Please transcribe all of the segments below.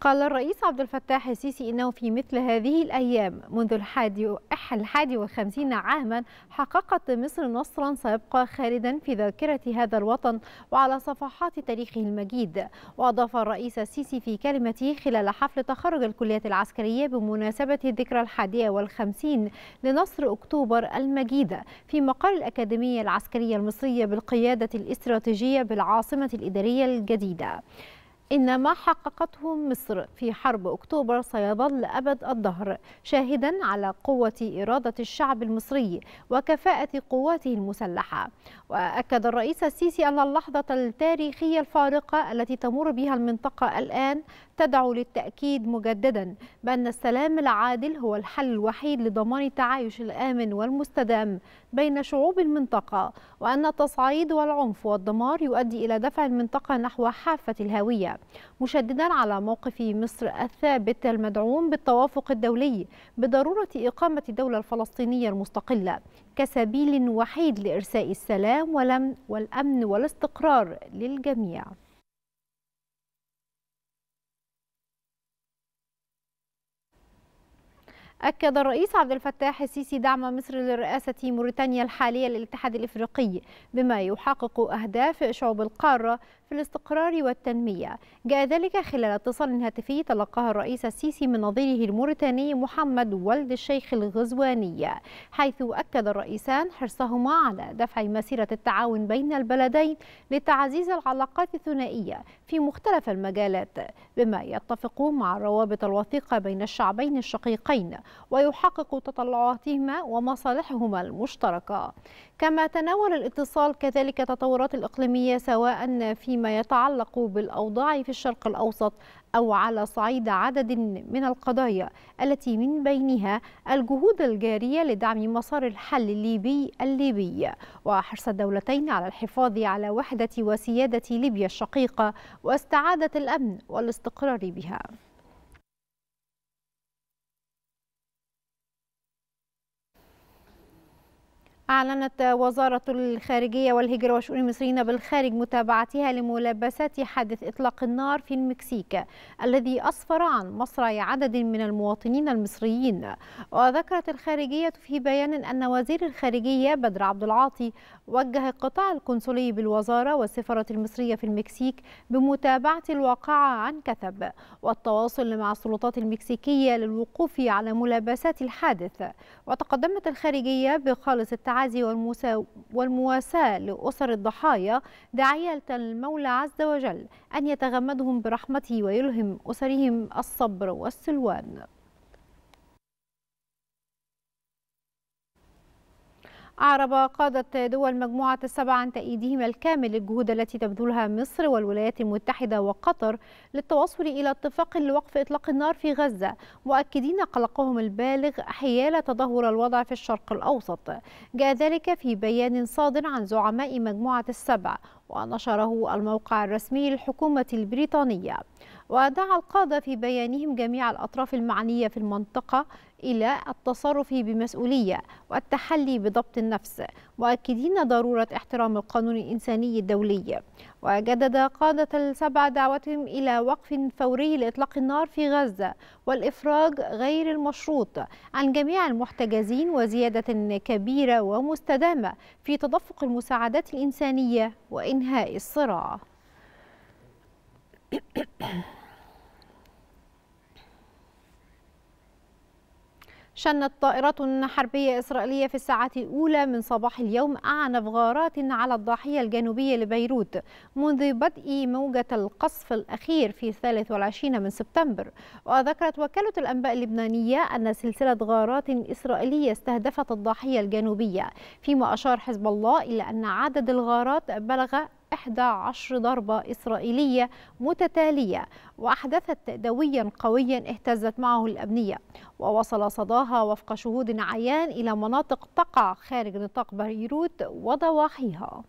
قال الرئيس عبد الفتاح السيسي إنه في مثل هذه الأيام منذ الحادي الحادي والخمسين عاما حققت مصر نصرا سيبقى خالدا في ذاكرة هذا الوطن وعلى صفحات تاريخه المجيد وأضاف الرئيس السيسي في كلمته خلال حفل تخرج الكليات العسكرية بمناسبة الذكرى الحادية والخمسين لنصر أكتوبر المجيدة في مقر الأكاديمية العسكرية المصرية بالقيادة الاستراتيجية بالعاصمة الإدارية الجديدة إن ما حققته مصر في حرب أكتوبر سيظل أبد الدهر شاهدا على قوة إرادة الشعب المصري وكفاءة قواته المسلحة وأكد الرئيس السيسي أن اللحظة التاريخية الفارقة التي تمر بها المنطقة الآن تدعو للتأكيد مجددا بأن السلام العادل هو الحل الوحيد لضمان التعايش الآمن والمستدام بين شعوب المنطقة وأن التصعيد والعنف والدمار يؤدي إلى دفع المنطقة نحو حافة الهوية مشددا على موقف مصر الثابت المدعوم بالتوافق الدولي بضرورة إقامة الدولة الفلسطينية المستقلة كسبيل وحيد لإرساء السلام والأمن والاستقرار للجميع أكد الرئيس عبد الفتاح السيسي دعم مصر لرئاسة موريتانيا الحالية للاتحاد الإفريقي بما يحقق أهداف شعوب القارة في الاستقرار والتنمية جاء ذلك خلال اتصال هاتفي تلقاه الرئيس السيسي من نظيره الموريتاني محمد ولد الشيخ الغزواني حيث أكد الرئيسان حرصهما على دفع مسيرة التعاون بين البلدين لتعزيز العلاقات الثنائية في مختلف المجالات بما يتفق مع الروابط الوثيقة بين الشعبين الشقيقين ويحقق تطلعاتهما ومصالحهما المشتركة كما تناول الاتصال كذلك التطورات الإقليمية سواء فيما يتعلق بالأوضاع في الشرق الأوسط أو على صعيد عدد من القضايا التي من بينها الجهود الجارية لدعم مسار الحل الليبي الليبي وحرص الدولتين على الحفاظ على وحدة وسيادة ليبيا الشقيقة واستعادة الأمن والاستقرار بها أعلنت وزارة الخارجية والهجرة وشؤون المصريين بالخارج متابعتها لملابسات حادث إطلاق النار في المكسيك الذي أسفر عن مصرع عدد من المواطنين المصريين وذكرت الخارجية في بيان أن وزير الخارجية بدر عبد العاطي وجه القطاع القنصلي بالوزارة والسفارة المصرية في المكسيك بمتابعة الواقعة عن كثب والتواصل مع السلطات المكسيكية للوقوف على ملابسات الحادث وتقدمت الخارجية بخالص التعامل التعازي والمواساة لأسر الضحايا داعية المولى عز وجل أن يتغمدهم برحمته ويلهم أسرهم الصبر والسلوان أعرب قادة دول مجموعة السبع عن تأييدهم الكامل للجهود التي تبذلها مصر والولايات المتحدة وقطر للتوصل إلى اتفاق لوقف إطلاق النار في غزة مؤكدين قلقهم البالغ حيال تدهور الوضع في الشرق الأوسط جاء ذلك في بيان صادر عن زعماء مجموعة السبع ونشره الموقع الرسمي للحكومة البريطانية ودعا القادة في بيانهم جميع الأطراف المعنية في المنطقة إلى التصرف بمسؤولية والتحلي بضبط النفس مؤكدين ضرورة احترام القانون الإنساني الدولي وجدد قادة السبع دعوتهم إلى وقف فوري لإطلاق النار في غزة والإفراج غير المشروط عن جميع المحتجزين وزيادة كبيرة ومستدامة في تدفق المساعدات الإنسانية وإنهاء الصراع. شنت طائرة حربية إسرائيلية في الساعات الأولى من صباح اليوم أعنف غارات على الضاحية الجنوبية لبيروت منذ بدء موجة القصف الأخير في 23 من سبتمبر وذكرت وكالة الأنباء اللبنانية أن سلسلة غارات إسرائيلية استهدفت الضاحية الجنوبية فيما أشار حزب الله إلى أن عدد الغارات بلغ 11 ضربة إسرائيلية متتالية وأحدثت دويا قويا اهتزت معه الأبنية ووصل صداها وفق شهود عيان إلى مناطق تقع خارج نطاق بيروت وضواحيها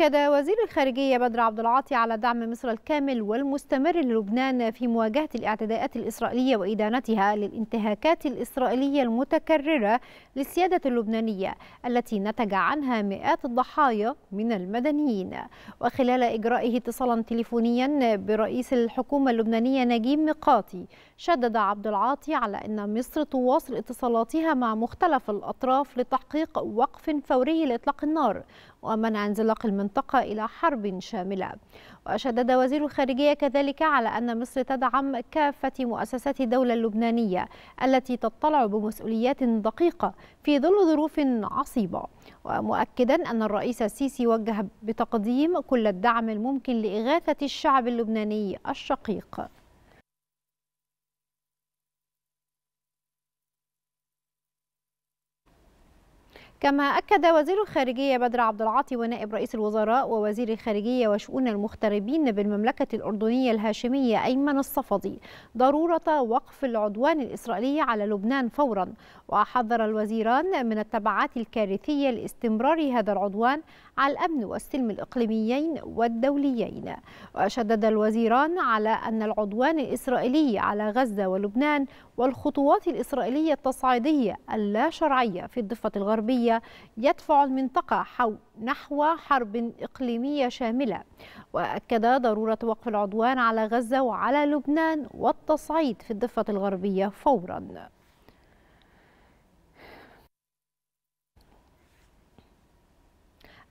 أكد وزير الخارجية بدر عبد العاطي على دعم مصر الكامل والمستمر للبنان في مواجهة الاعتداءات الإسرائيلية وإدانتها للانتهاكات الإسرائيلية المتكررة للسيادة اللبنانية التي نتج عنها مئات الضحايا من المدنيين وخلال إجرائه اتصالا تليفونيا برئيس الحكومة اللبنانية نجيب ميقاتي شدد عبد العاطي على أن مصر تواصل اتصالاتها مع مختلف الأطراف لتحقيق وقف فوري لإطلاق النار ومنع انزلاق المنطقة إلى حرب شاملة وشدد وزير الخارجية كذلك على أن مصر تدعم كافة مؤسسات الدولة اللبنانية التي تطلع بمسؤوليات دقيقة في ظل ظروف عصيبة ومؤكدا أن الرئيس السيسي وجه بتقديم كل الدعم الممكن لإغاثة الشعب اللبناني الشقيق كما أكد وزير الخارجية بدر عبد العاطي ونائب رئيس الوزراء ووزير الخارجية وشؤون المغتربين بالمملكة الأردنية الهاشمية أيمن الصفدي ضرورة وقف العدوان الإسرائيلي على لبنان فورا وحذر الوزيران من التبعات الكارثية لاستمرار هذا العدوان على الأمن والسلم الإقليميين والدوليين وشدد الوزيران على أن العدوان الإسرائيلي على غزة ولبنان والخطوات الإسرائيلية التصعيدية اللا شرعية في الضفة الغربية يدفع المنطقة نحو حرب إقليمية شاملة وأكد ضرورة وقف العدوان على غزة وعلى لبنان والتصعيد في الضفة الغربية فوراً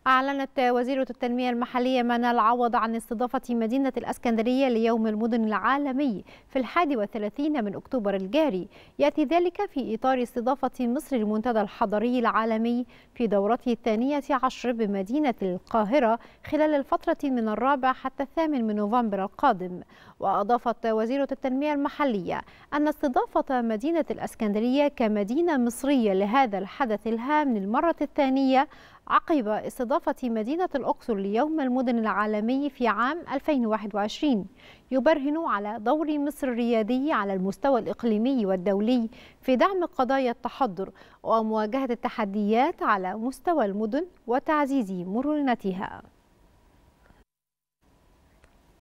أعلنت وزيرة التنمية المحلية منال عوض عن استضافة مدينة الأسكندرية ليوم المدن العالمي في الحادي والثلاثين من أكتوبر الجاري يأتي ذلك في إطار استضافة مصر المنتدى الحضري العالمي في دورته الثانية عشر بمدينة القاهرة خلال الفترة من الرابع حتى الثامن من نوفمبر القادم وأضافت وزيرة التنمية المحلية أن استضافة مدينة الأسكندرية كمدينة مصرية لهذا الحدث الهام للمرة الثانية عقب استضافة مدينة الأقصر ليوم المدن العالمي في عام 2021 يبرهن على دور مصر الريادي على المستوى الإقليمي والدولي في دعم قضايا التحضر ومواجهة التحديات على مستوى المدن وتعزيز مرونتها